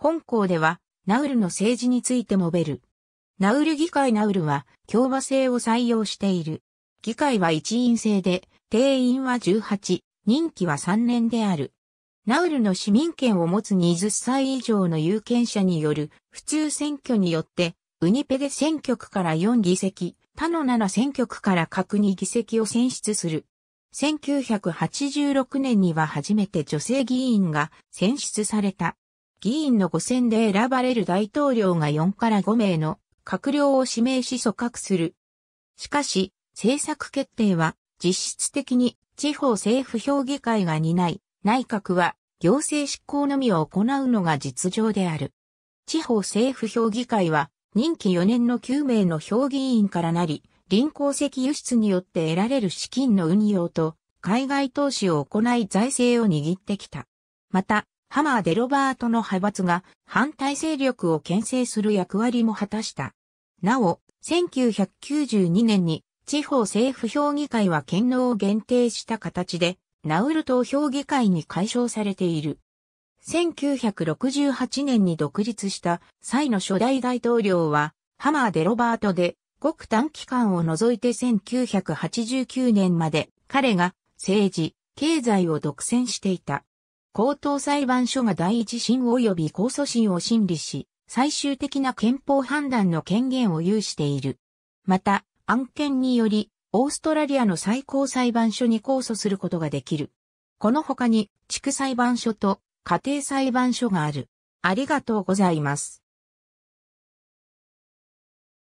本校では、ナウルの政治について述べる。ナウル議会ナウルは共和制を採用している。議会は一員制で、定員は18、任期は3年である。ナウルの市民権を持つ20歳以上の有権者による普通選挙によって、ウニペで選挙区から4議席、他の7選挙区から各2議席を選出する。1986年には初めて女性議員が選出された。議員の5選で選ばれる大統領が4から5名の閣僚を指名し組閣する。しかし、政策決定は実質的に地方政府評議会が担い、内閣は行政執行のみを行うのが実情である。地方政府評議会は任期4年の9名の評議員からなり、臨港石輸出によって得られる資金の運用と海外投資を行い財政を握ってきた。また、ハマーデロバートの派閥が反対勢力を牽制する役割も果たした。なお、1992年に地方政府評議会は権能を限定した形で、ナウル党評議会に解消されている。1968年に独立した際の初代大統領は、ハマーデロバートで、ごく短期間を除いて1989年まで、彼が政治、経済を独占していた。高等裁判所が第一審及び控訴審を審理し、最終的な憲法判断の権限を有している。また、案件により、オーストラリアの最高裁判所に控訴することができる。この他に、地区裁判所と家庭裁判所がある。ありがとうございます。